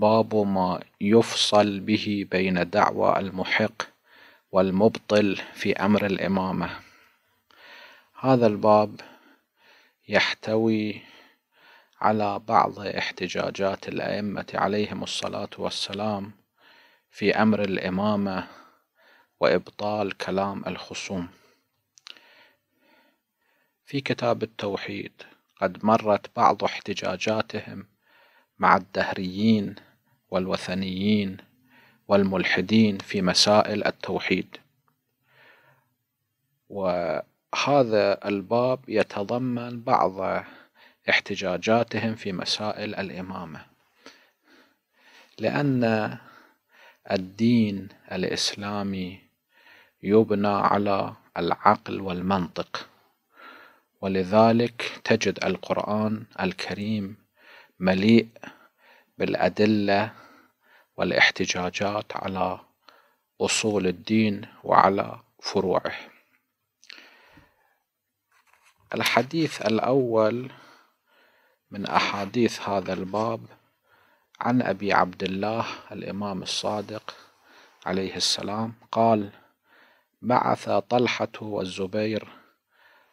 باب ما يفصل به بين دعوى المحق والمبطل في أمر الإمامة هذا الباب يحتوي على بعض احتجاجات الأئمة عليهم الصلاة والسلام في أمر الإمامة وإبطال كلام الخصوم في كتاب التوحيد قد مرت بعض احتجاجاتهم مع الدهريين والوثنيين والملحدين في مسائل التوحيد وهذا الباب يتضمن بعض احتجاجاتهم في مسائل الامامه لان الدين الاسلامي يبنى على العقل والمنطق ولذلك تجد القران الكريم مليء بالأدلة والاحتجاجات على أصول الدين وعلى فروعه الحديث الأول من أحاديث هذا الباب عن أبي عبد الله الإمام الصادق عليه السلام قال بعث طلحة والزبير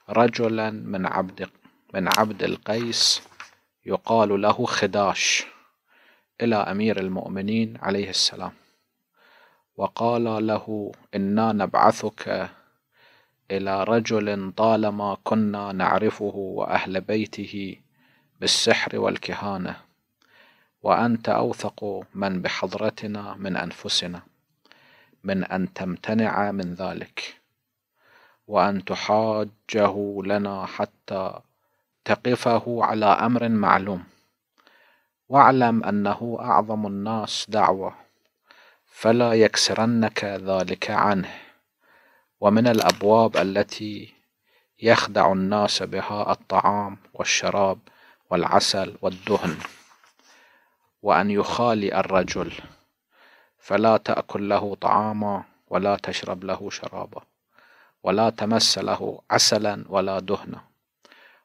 رجلا من عبد من عبد القيس يقال له خداش إلى أمير المؤمنين عليه السلام وقال له إنا نبعثك إلى رجل طالما كنا نعرفه وأهل بيته بالسحر والكهانة وأنت أوثق من بحضرتنا من أنفسنا من أن تمتنع من ذلك وأن تحاجه لنا حتى تقفه على أمر معلوم واعلم أنه أعظم الناس دعوة فلا يكسرنك ذلك عنه ومن الأبواب التي يخدع الناس بها الطعام والشراب والعسل والدهن وأن يخالي الرجل فلا تأكل له طعاما ولا تشرب له شرابا ولا تمس له عسلا ولا دهنا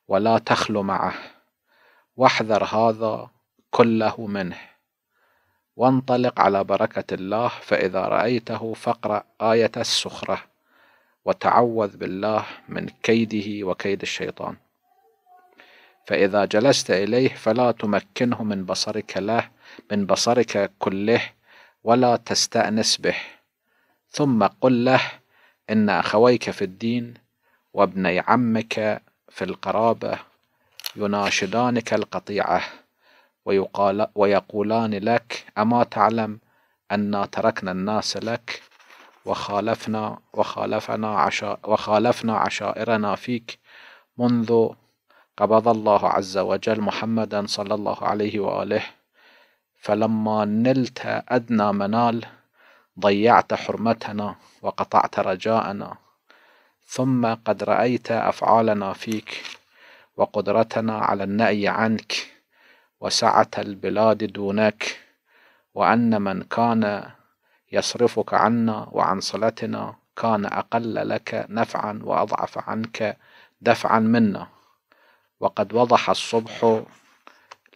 ولا تخلو معه واحذر هذا كله منه وانطلق على بركة الله فإذا رأيته فاقرأ آية السخرة وتعوذ بالله من كيده وكيد الشيطان فإذا جلست إليه فلا تمكنه من بصرك له من بصرك كله ولا تستأنس به ثم قل له إن أخويك في الدين وابني عمك في القرابة يناشدانك القطيعة ويقال ويقولان لك أما تعلم أن تركنا الناس لك وخالفنا وخالفنا عشا وخالفنا عشائرنا فيك منذ قبض الله عز وجل محمدا صلى الله عليه وآله فلما نلت أدنى منال ضيعت حرمتنا وقطعت رجاءنا ثم قد رأيت أفعالنا فيك وقدرتنا على النأي عنك وسعة البلاد دونك وأن من كان يصرفك عنا وعن صلتنا كان أقل لك نفعا وأضعف عنك دفعا منا وقد وضح الصبح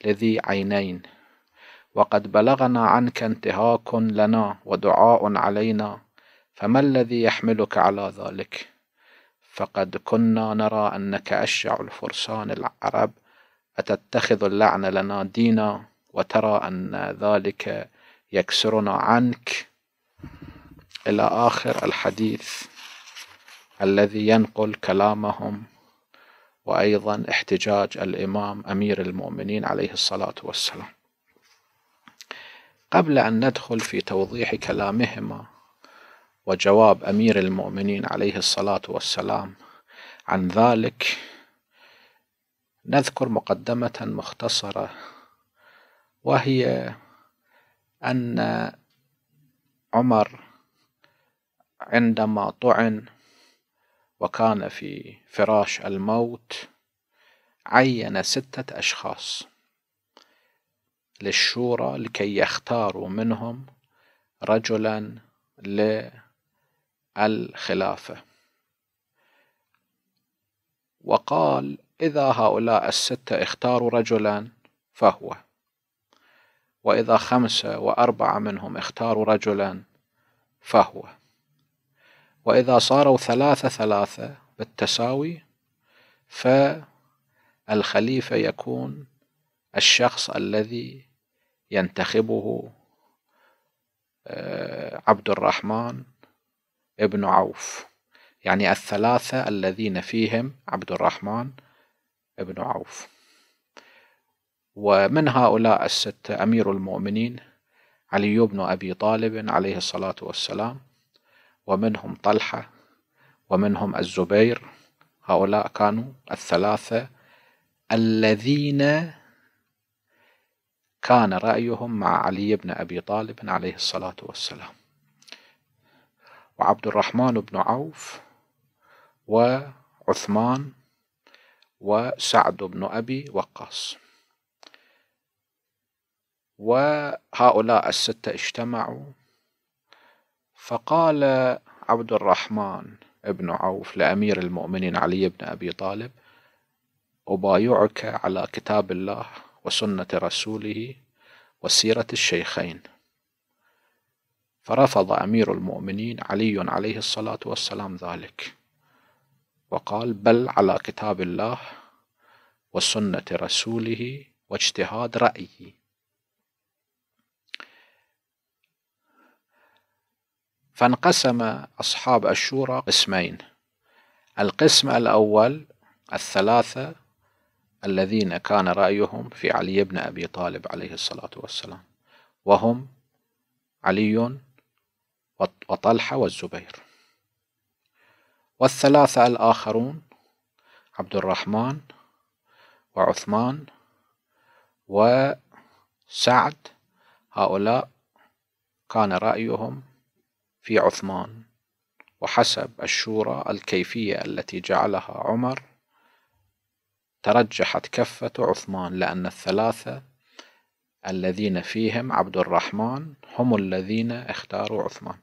لذي عينين وقد بلغنا عنك انتهاك لنا ودعاء علينا فما الذي يحملك على ذلك فقد كنا نرى أنك أشجع الفرسان العرب أتتخذ اللعن لنا دينا وترى أن ذلك يكسرنا عنك إلى آخر الحديث الذي ينقل كلامهم وأيضا احتجاج الإمام أمير المؤمنين عليه الصلاة والسلام قبل أن ندخل في توضيح كلامهما وجواب أمير المؤمنين عليه الصلاة والسلام عن ذلك نذكر مقدمة مختصرة وهي أن عمر عندما طعن وكان في فراش الموت عين ستة أشخاص للشورى لكي يختاروا منهم رجلا للخلافة وقال إذا هؤلاء الستة اختاروا رجلا فهو وإذا خمسة وأربعة منهم اختاروا رجلا فهو وإذا صاروا ثلاثة ثلاثة بالتساوي فالخليفة يكون الشخص الذي ينتخبه آه، عبد الرحمن ابن عوف يعني الثلاثة الذين فيهم عبد الرحمن ابن عوف ومن هؤلاء الستة أمير المؤمنين علي بن أبي طالب عليه الصلاة والسلام ومنهم طلحة ومنهم الزبير هؤلاء كانوا الثلاثة الذين كان رأيهم مع علي بن أبي طالب عليه الصلاة والسلام وعبد الرحمن بن عوف وعثمان وسعد بن أبي وقاص وهؤلاء الستة اجتمعوا فقال عبد الرحمن بن عوف لأمير المؤمنين علي بن أبي طالب أبايعك على كتاب الله وسنة رسوله وسيرة الشيخين فرفض أمير المؤمنين علي عليه الصلاة والسلام ذلك وقال بل على كتاب الله وسنة رسوله واجتهاد رأيه فانقسم أصحاب الشورى قسمين القسم الأول الثلاثة الذين كان رأيهم في علي بن أبي طالب عليه الصلاة والسلام وهم علي وطلحة والزبير والثلاثة الآخرون عبد الرحمن وعثمان وسعد هؤلاء كان رأيهم في عثمان وحسب الشورى الكيفية التي جعلها عمر ترجحت كفة عثمان لأن الثلاثة الذين فيهم عبد الرحمن هم الذين اختاروا عثمان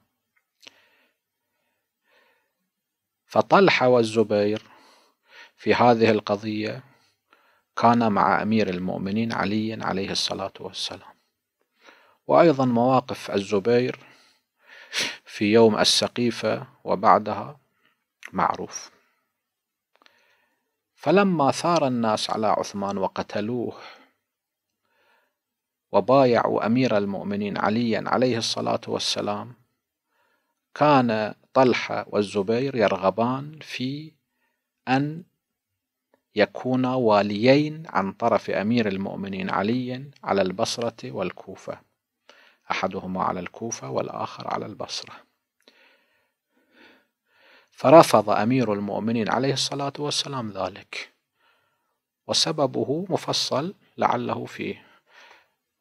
فطلحة والزبير في هذه القضية كان مع أمير المؤمنين علي عليه الصلاة والسلام وأيضا مواقف الزبير في يوم السقيفة وبعدها معروف فلما ثار الناس على عثمان وقتلوه وبايعوا أمير المؤمنين عليا عليه الصلاة والسلام كان طلحة والزبير يرغبان في أن يكونا واليين عن طرف أمير المؤمنين علي على البصرة والكوفة أحدهما على الكوفة والآخر على البصرة فرفض أمير المؤمنين عليه الصلاة والسلام ذلك وسببه مفصل لعله في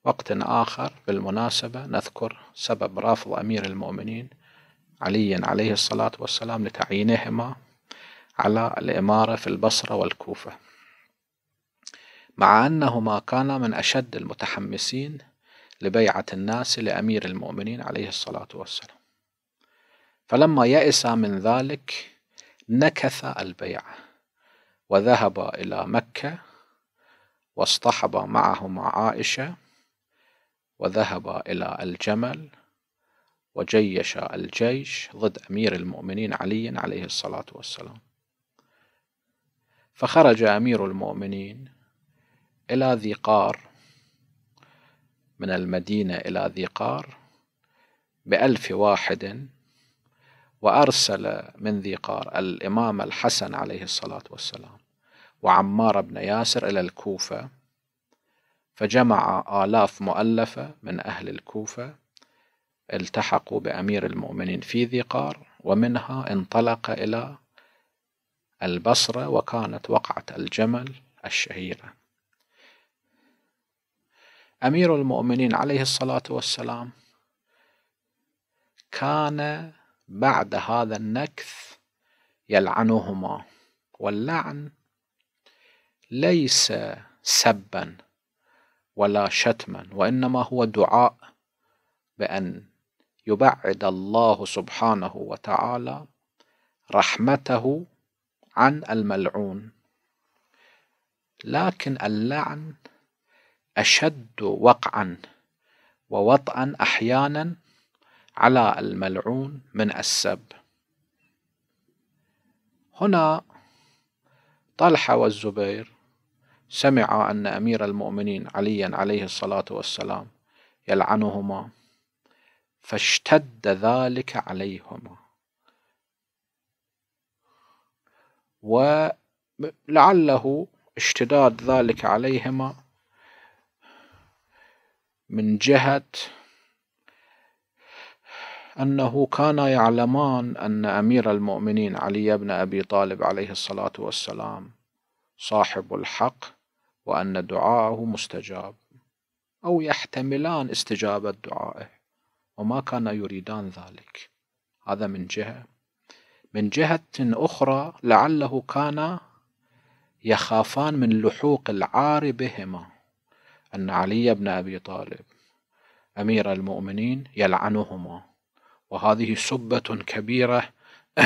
وقت آخر بالمناسبة نذكر سبب رفض أمير المؤمنين عليا عليه الصلاة والسلام لتعيينهما على الإمارة في البصرة والكوفة مع أنهما كانا من أشد المتحمسين لبيعة الناس لأمير المؤمنين عليه الصلاة والسلام فلما يئس من ذلك نكث البيعة وذهب إلى مكة واصطحب معهما عائشة وذهب إلى الجمل وجيش الجيش ضد أمير المؤمنين علي عليه الصلاة والسلام فخرج أمير المؤمنين إلى ذي قار من المدينة إلى ذي قار بألف واحد وأرسل من ذي قار الإمام الحسن عليه الصلاة والسلام وعمار بن ياسر إلى الكوفة فجمع آلاف مؤلفة من أهل الكوفة التحقوا بأمير المؤمنين في ذي قار ومنها انطلق إلى البصرة وكانت وقعة الجمل الشهيرة أمير المؤمنين عليه الصلاة والسلام كان بعد هذا النكث يلعنهما واللعن ليس سبا ولا شتما وإنما هو دعاء بأن يبعد الله سبحانه وتعالى رحمته عن الملعون لكن اللعن أشد وقعا ووطئا أحيانا على الملعون من السب هنا طلحة والزبير سمعا أن أمير المؤمنين عليا عليه الصلاة والسلام يلعنهما فاشتد ذلك عليهما ولعله اشتداد ذلك عليهما من جهة أنه كان يعلمان أن أمير المؤمنين علي بن أبي طالب عليه الصلاة والسلام صاحب الحق وأن دعاءه مستجاب أو يحتملان استجابة دعائه وما كان يريدان ذلك هذا من جهة من جهة أخرى لعله كان يخافان من لحوق العار بهما أن علي بن أبي طالب أمير المؤمنين يلعنهما وهذه سبة كبيرة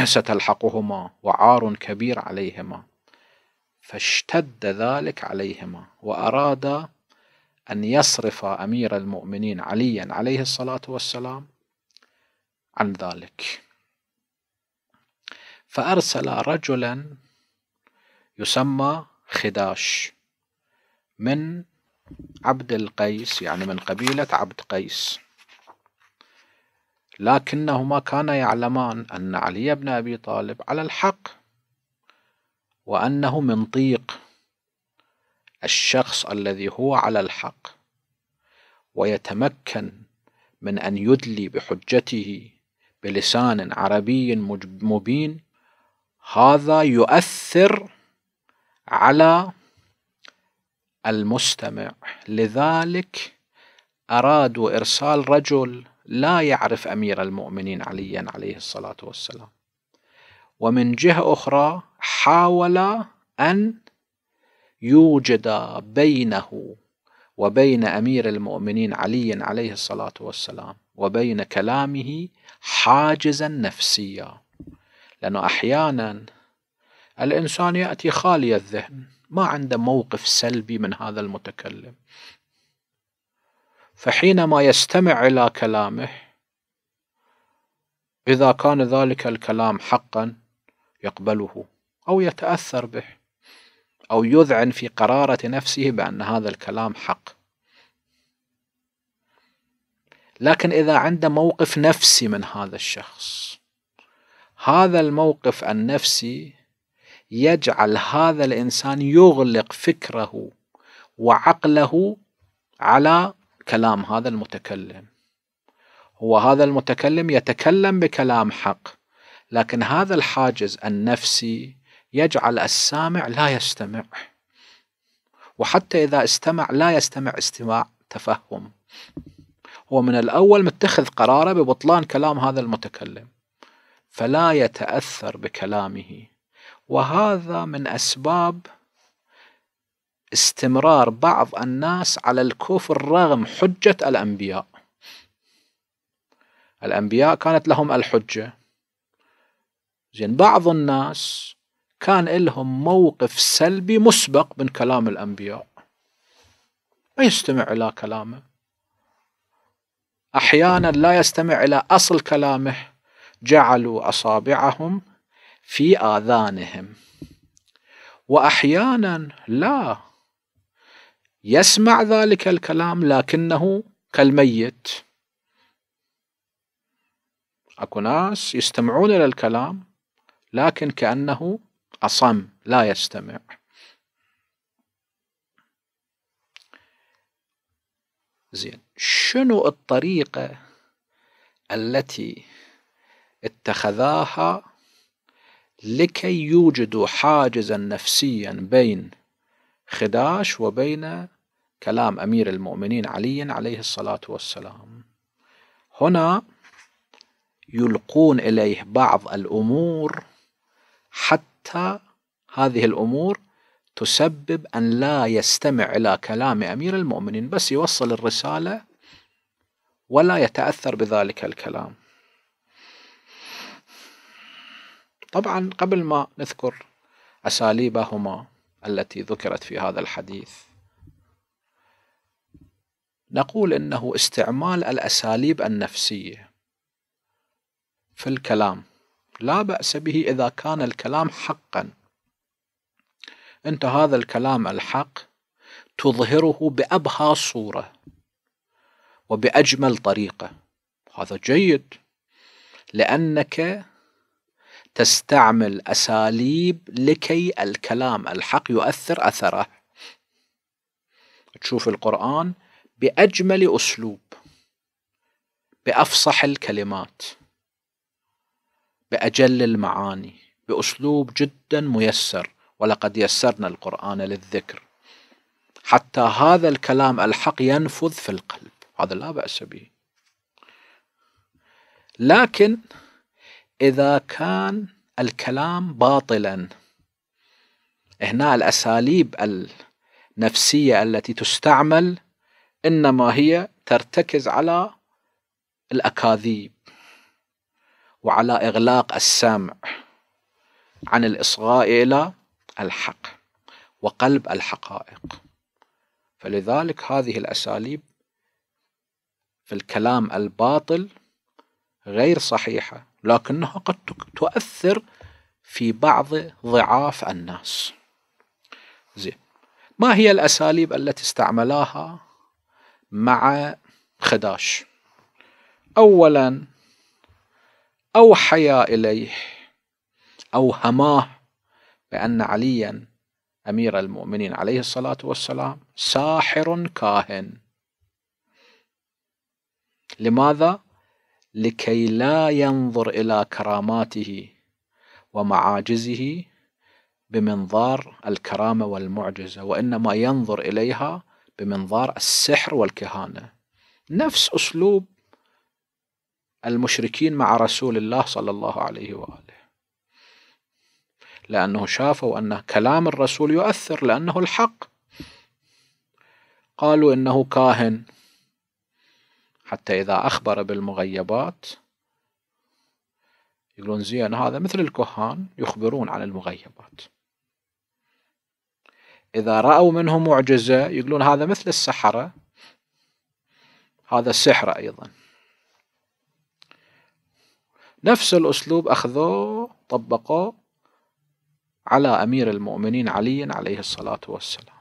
ستلحقهما وعار كبير عليهما فاشتد ذلك عليهما وأراد أن يصرف أمير المؤمنين عليا عليه الصلاة والسلام عن ذلك فأرسل رجلا يسمى خداش من عبد القيس يعني من قبيلة عبد قيس لكنهما كان يعلمان أن علي بن أبي طالب على الحق وأنه منطيق الشخص الذي هو على الحق ويتمكن من أن يدلي بحجته بلسان عربي مبين هذا يؤثر على المستمع لذلك أرادوا إرسال رجل لا يعرف أمير المؤمنين عليا عليه الصلاة والسلام ومن جهة أخرى حاول أن يوجد بينه وبين امير المؤمنين علي عليه الصلاه والسلام وبين كلامه حاجزا نفسيا لانه احيانا الانسان ياتي خالي الذهن ما عنده موقف سلبي من هذا المتكلم فحينما يستمع الى كلامه اذا كان ذلك الكلام حقا يقبله او يتاثر به أو يذعن في قرارة نفسه بأن هذا الكلام حق لكن إذا عنده موقف نفسي من هذا الشخص هذا الموقف النفسي يجعل هذا الإنسان يغلق فكره وعقله على كلام هذا المتكلم هو هذا المتكلم يتكلم بكلام حق لكن هذا الحاجز النفسي يجعل السامع لا يستمع وحتى إذا استمع لا يستمع استماع تفهم هو من الأول متخذ قراره ببطلان كلام هذا المتكلم فلا يتأثر بكلامه وهذا من أسباب استمرار بعض الناس على الكفر رغم حجة الأنبياء الأنبياء كانت لهم الحجة زين بعض الناس كان لهم موقف سلبي مسبق من كلام الأنبياء ما يستمع إلى كلامه أحيانا لا يستمع إلى أصل كلامه جعلوا أصابعهم في آذانهم وأحيانا لا يسمع ذلك الكلام لكنه كالميت اكو ناس يستمعون الى الكلام لكن كانه أصم لا يستمع زين شنو الطريقة التي اتخذاها لكي يوجدوا حاجزا نفسيا بين خداش وبين كلام أمير المؤمنين علي عليه الصلاة والسلام هنا يلقون إليه بعض الأمور حتى حتى هذه الأمور تسبب أن لا يستمع إلى كلام أمير المؤمنين بس يوصل الرسالة ولا يتأثر بذلك الكلام طبعا قبل ما نذكر أساليبهما التي ذكرت في هذا الحديث نقول انه استعمال الاساليب النفسيه في الكلام لا بأس به إذا كان الكلام حقا أنت هذا الكلام الحق تظهره بأبهى صورة وبأجمل طريقة هذا جيد لأنك تستعمل أساليب لكي الكلام الحق يؤثر أثره تشوف القرآن بأجمل أسلوب بأفصح الكلمات بأجل المعاني بأسلوب جدا ميسر ولقد يسرنا القرآن للذكر حتى هذا الكلام الحق ينفذ في القلب هذا لا بأس به لكن إذا كان الكلام باطلا هنا الأساليب النفسية التي تستعمل إنما هي ترتكز على الأكاذيب وعلى إغلاق السامع عن الإصغاء إلى الحق وقلب الحقائق فلذلك هذه الأساليب في الكلام الباطل غير صحيحة لكنها قد تؤثر في بعض ضعاف الناس زين ما هي الأساليب التي استعملاها مع خداش أولا أوحيا إليه أوهماه بأن عليا أمير المؤمنين عليه الصلاة والسلام ساحر كاهن لماذا؟ لكي لا ينظر إلى كراماته ومعاجزه بمنظار الكرامة والمعجزة وإنما ينظر إليها بمنظار السحر والكهانة نفس أسلوب المشركين مع رسول الله صلى الله عليه واله لانه شافوا ان كلام الرسول يؤثر لانه الحق قالوا انه كاهن حتى اذا اخبر بالمغيبات يقولون زين هذا مثل الكهان يخبرون عن المغيبات إذا رأوا منه معجزة يقولون هذا مثل السحرة هذا السحر أيضا نفس الأسلوب أخذوه طبقوه على أمير المؤمنين علي عليه الصلاة والسلام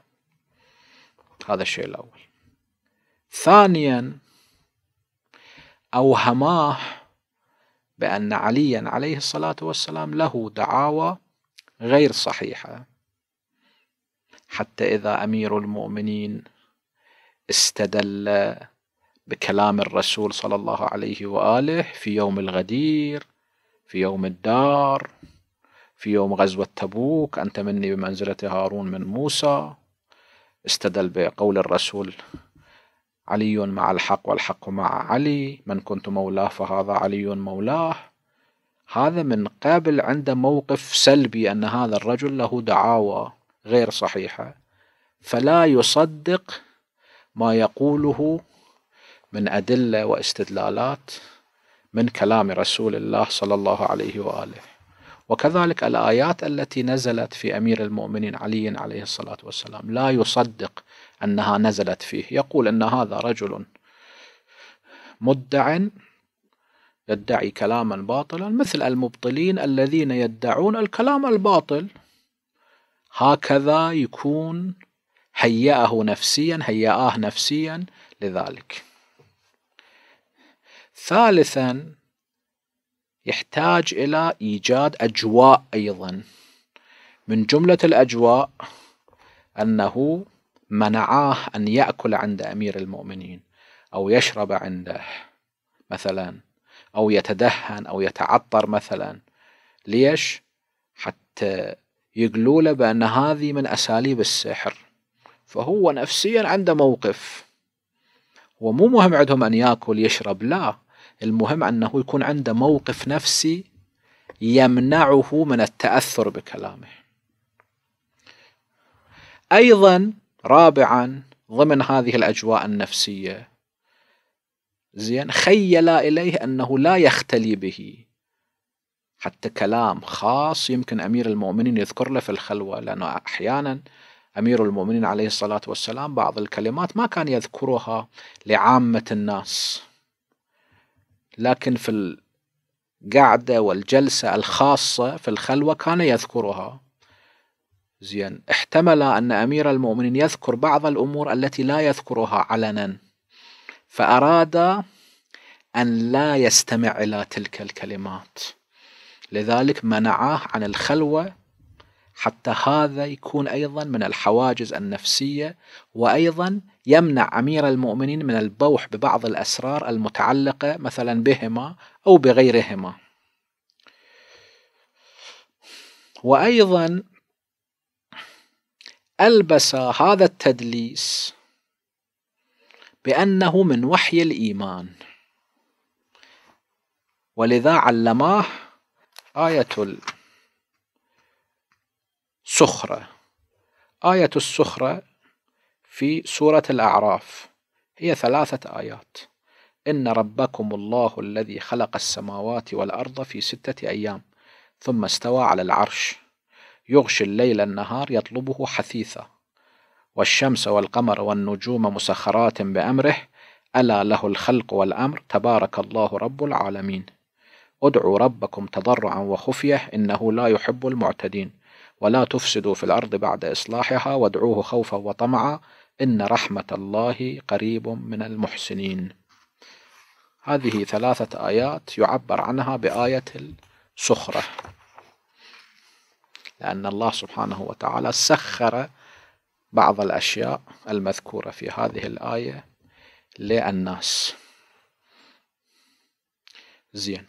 هذا الشيء الأول ثانيا أوهماه بأن عليا عليه الصلاة والسلام له دعاوى غير صحيحة حتى إذا أمير المؤمنين استدل بكلام الرسول صلى الله عليه واله في يوم الغدير في يوم الدار في يوم غزوة تبوك أنت مني بمنزلة هارون من موسى استدل بقول الرسول علي مع الحق والحق مع علي من كنت مولاه فهذا علي مولاه هذا من قبل عنده موقف سلبي أن هذا الرجل له دعاوى غير صحيحة فلا يصدق ما يقوله من أدلة واستدلالات من كلام رسول الله صلى الله عليه وآله وكذلك الآيات التي نزلت في أمير المؤمنين علي عليه الصلاة والسلام لا يصدق أنها نزلت فيه يقول أن هذا رجل مدع يدعي كلاما باطلا مثل المبطلين الذين يدعون الكلام الباطل هكذا يكون هيأه نفسيا هيأه نفسيا لذلك ثالثا يحتاج إلى إيجاد أجواء أيضا من جملة الأجواء أنه منعاه أن يأكل عند أمير المؤمنين أو يشرب عنده مثلا أو يتدهن أو يتعطر مثلا ليش؟ حتى يقولوا له بأن هذه من أساليب السحر فهو نفسيا عنده موقف ومو مهم عندهم أن يأكل يشرب لا المهم أنه يكون عنده موقف نفسي يمنعه من التأثر بكلامه أيضا رابعا ضمن هذه الأجواء النفسية زين خيل إليه أنه لا يختلي به حتى كلام خاص يمكن أمير المؤمنين يذكر له في الخلوة لأنه أحيانا أمير المؤمنين عليه الصلاة والسلام بعض الكلمات ما كان يذكرها لعامة الناس لكن في القعدة والجلسة الخاصة في الخلوة كان يذكرها زين احتمل أن أمير المؤمنين يذكر بعض الأمور التي لا يذكرها علنا فأراد أن لا يستمع إلى تلك الكلمات لذلك منعاه عن الخلوة حتى هذا يكون أيضا من الحواجز النفسية وأيضا يمنع أمير المؤمنين من البوح ببعض الأسرار المتعلقة مثلا بهما أو بغيرهما وأيضا ألبس هذا التدليس بأنه من وحي الإيمان ولذا علماه آية سخرة آية السخرة في سورة الأعراف هي ثلاثة آيات إن ربكم الله الذي خلق السماوات والأرض في ستة أيام ثم استوى على العرش يغشي الليل النهار يطلبه حثيثا والشمس والقمر والنجوم مسخرات بأمره ألا له الخلق والأمر تبارك الله رب العالمين ادعوا ربكم تضرعا وخفية إنه لا يحب المعتدين ولا تفسدوا في الأرض بعد إصلاحها وادعوه خوفا وطمعا إن رحمة الله قريب من المحسنين هذه ثلاثة آيات يعبر عنها بآية السخرة لأن الله سبحانه وتعالى سخر بعض الأشياء المذكورة في هذه الآية للناس زين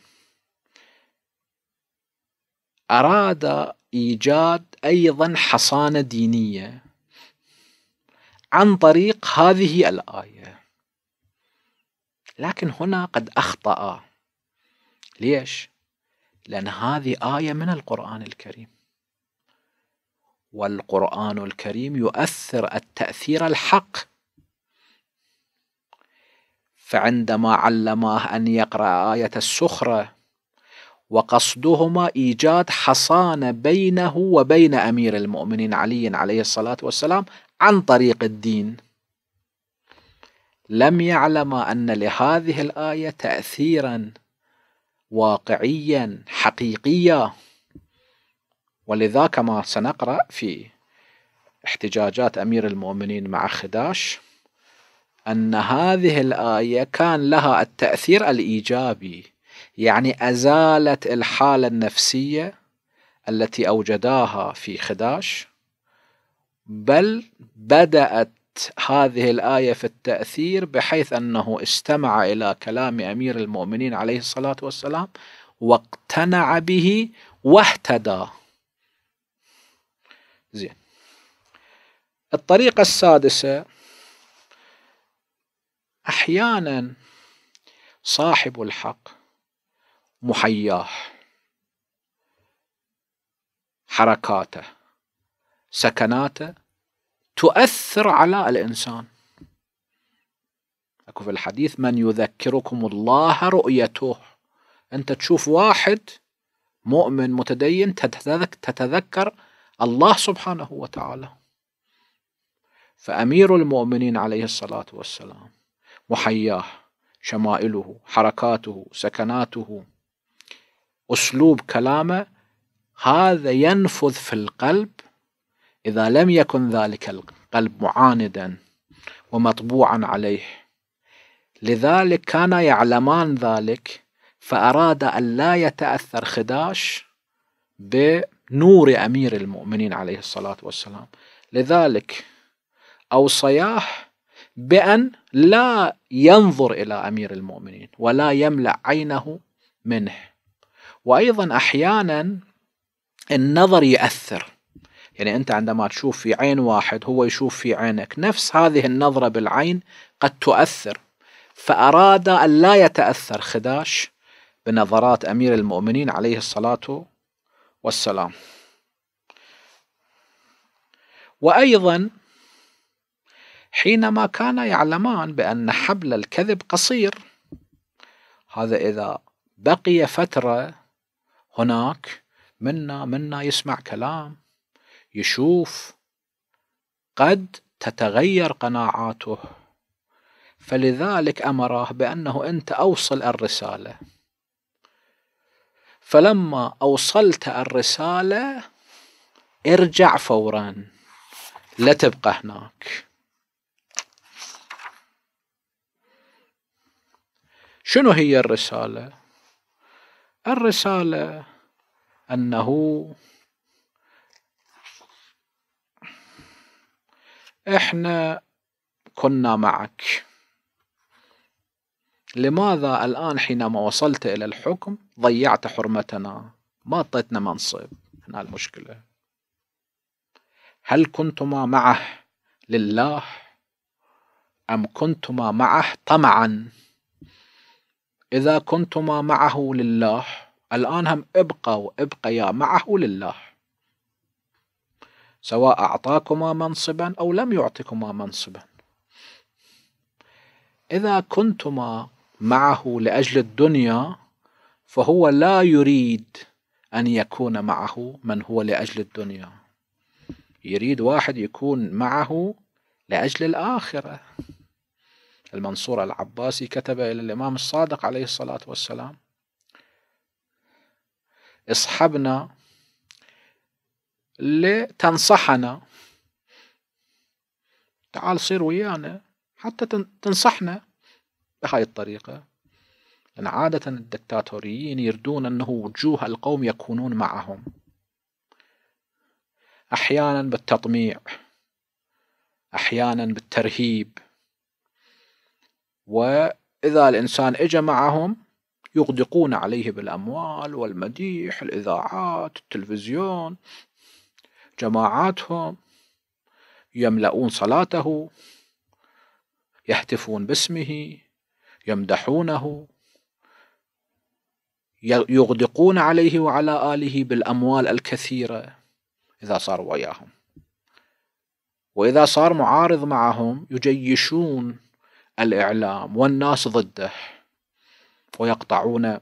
أراد إيجاد أيضا حصانة دينية عن طريق هذه الآية لكن هنا قد أخطأ ليش؟ لأن هذه آية من القرآن الكريم والقرآن الكريم يؤثر التأثير الحق فعندما علماه أن يقرأ آية السخرة وقصدهما إيجاد حصانة بينه وبين أمير المؤمنين علي عليه الصلاة والسلام عن طريق الدين لم يعلم أن لهذه الآية تأثيرا واقعيا حقيقيا ولذا كما سنقرأ في احتجاجات أمير المؤمنين مع خداش أن هذه الآية كان لها التأثير الإيجابي يعني أزالت الحالة النفسية التي أوجداها في خداش بل بدأت هذه الآية في التأثير بحيث أنه استمع إلى كلام أمير المؤمنين عليه الصلاة والسلام واقتنع به واهتدى زين الطريقة السادسة أحيانا صاحب الحق محياه حركاته سكناته تؤثر على الانسان اكو في الحديث من يذكركم الله رؤيته انت تشوف واحد مؤمن متدين تتذكر الله سبحانه وتعالى فامير المؤمنين عليه الصلاه والسلام محياه شمائله حركاته سكناته أسلوب كلامه هذا ينفذ في القلب إذا لم يكن ذلك القلب معاندا ومطبوعا عليه لذلك كان يعلمان ذلك فأراد أن لا يتأثر خداش بنور أمير المؤمنين عليه الصلاة والسلام لذلك أوصياه بأن لا ينظر إلى أمير المؤمنين ولا يملأ عينه منه وايضا احيانا النظر ياثر يعني انت عندما تشوف في عين واحد هو يشوف في عينك نفس هذه النظره بالعين قد تؤثر فاراد ان لا يتاثر خداش بنظرات امير المؤمنين عليه الصلاه والسلام وايضا حينما كان يعلمان بان حبل الكذب قصير هذا اذا بقي فتره هناك منا منا يسمع كلام يشوف قد تتغير قناعاته فلذلك امره بانه انت اوصل الرساله فلما اوصلت الرساله ارجع فورا لا تبقى هناك شنو هي الرساله الرسالة أنه إحنا كنا معك لماذا الآن حينما وصلت إلى الحكم ضيعت حرمتنا ما أعطيتنا منصب هنا المشكلة هل كنتما معه لله أم كنتما معه طمعا إذا كنتما معه لله الآن هم ابقى وابقيا معه لله سواء أعطاكما منصبا أو لم يعطكما منصبا إذا كنتما معه لأجل الدنيا فهو لا يريد أن يكون معه من هو لأجل الدنيا يريد واحد يكون معه لأجل الآخرة المنصور العباسي كتب إلى الإمام الصادق عليه الصلاة والسلام اصحبنا لتنصحنا تعال صير ويانا حتى تنصحنا بهاي الطريقة لأن عادة الدكتاتوريين يردون أنه وجوه القوم يكونون معهم أحيانا بالتطميع أحيانا بالترهيب وإذا الإنسان إجا معهم يغدقون عليه بالأموال والمديح الإذاعات التلفزيون جماعاتهم يملؤون صلاته يهتفون باسمه يمدحونه يغدقون عليه وعلى آله بالأموال الكثيرة إذا صار وياهم وإذا صار معارض معهم يجيشون الإعلام والناس ضده ويقطعون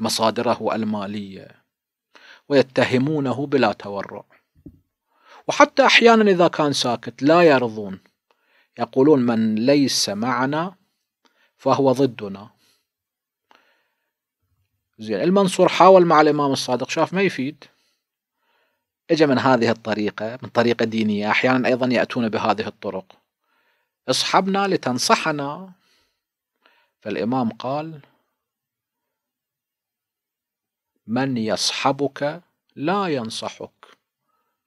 مصادره المالية ويتهمونه بلا تورع وحتى أحيانا إذا كان ساكت لا يرضون يقولون من ليس معنا فهو ضدنا زين المنصور حاول مع الإمام الصادق شاف ما يفيد اجى من هذه الطريقة من طريقة دينية أحيانا أيضا يأتون بهذه الطرق اصحبنا لتنصحنا فالإمام قال من يصحبك لا ينصحك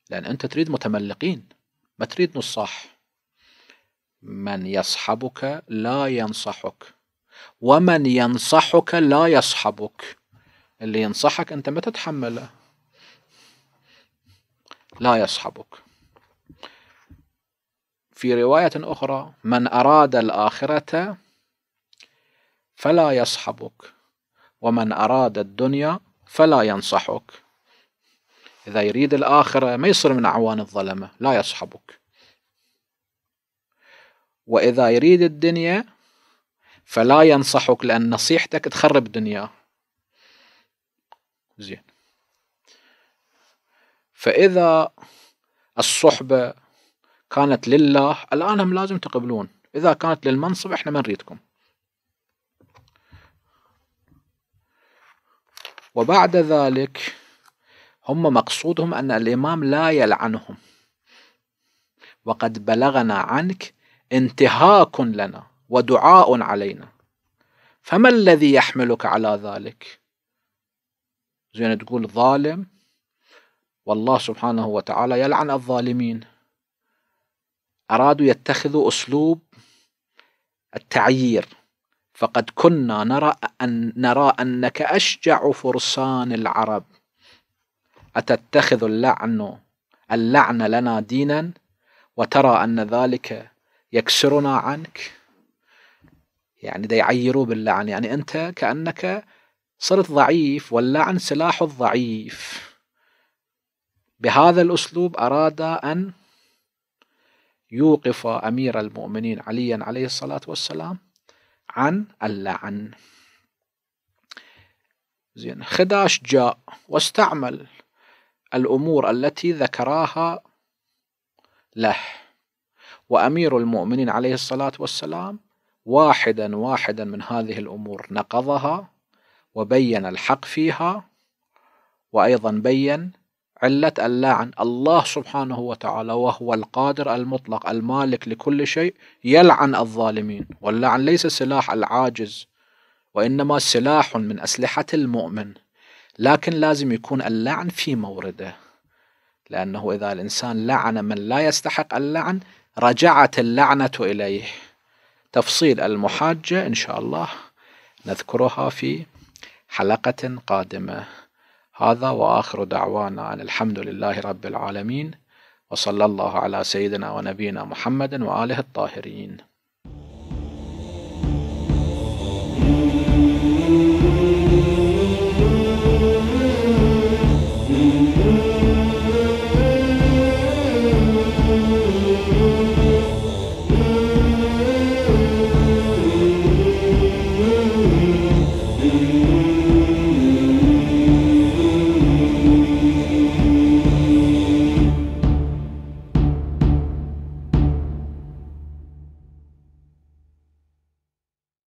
لأن أنت تريد متملقين ما تريد نصاح من يصحبك لا ينصحك ومن ينصحك لا يصحبك اللي ينصحك أنت ما تتحمله لا يصحبك في رواية أخرى من أراد الآخرة فلا يصحبك ومن أراد الدنيا فلا ينصحك إذا يريد الآخرة ما يصير من أعوان الظلمة لا يصحبك وإذا يريد الدنيا فلا ينصحك لأن نصيحتك تخرب دنياه زين فإذا الصحبة كانت لله الآن هم لازم تقبلون إذا كانت للمنصب إحنا ما نريدكم وبعد ذلك هم مقصودهم أن الإمام لا يلعنهم وقد بلغنا عنك انتهاك لنا ودعاء علينا فما الذي يحملك على ذلك زين تقول ظالم والله سبحانه وتعالى يلعن الظالمين أرادوا يتخذوا أسلوب التعيير فقد كنا نرى أن نرى أنك أشجع فرسان العرب أتتخذ اللعن اللعن لنا دينا وترى أن ذلك يكسرنا عنك يعني ده يعيروا باللعن يعني أنت كأنك صرت ضعيف واللعن سلاح الضعيف بهذا الأسلوب أراد أن يوقف أمير المؤمنين عليا عليه الصلاة والسلام عن اللعن زين خداش جاء واستعمل الأمور التي ذكراها له وأمير المؤمنين عليه الصلاة والسلام واحدا واحدا من هذه الأمور نقضها وبين الحق فيها وأيضا بين علة اللاعن الله سبحانه وتعالى وهو القادر المطلق المالك لكل شيء يلعن الظالمين واللعن ليس سلاح العاجز وإنما سلاح من أسلحة المؤمن لكن لازم يكون اللعن في مورده لأنه إذا الإنسان لعن من لا يستحق اللعن رجعت اللعنة إليه تفصيل المحاجة إن شاء الله نذكرها في حلقة قادمة هذا وآخر دعوانا أن الحمد لله رب العالمين وصلى الله على سيدنا ونبينا محمد وآله الطاهرين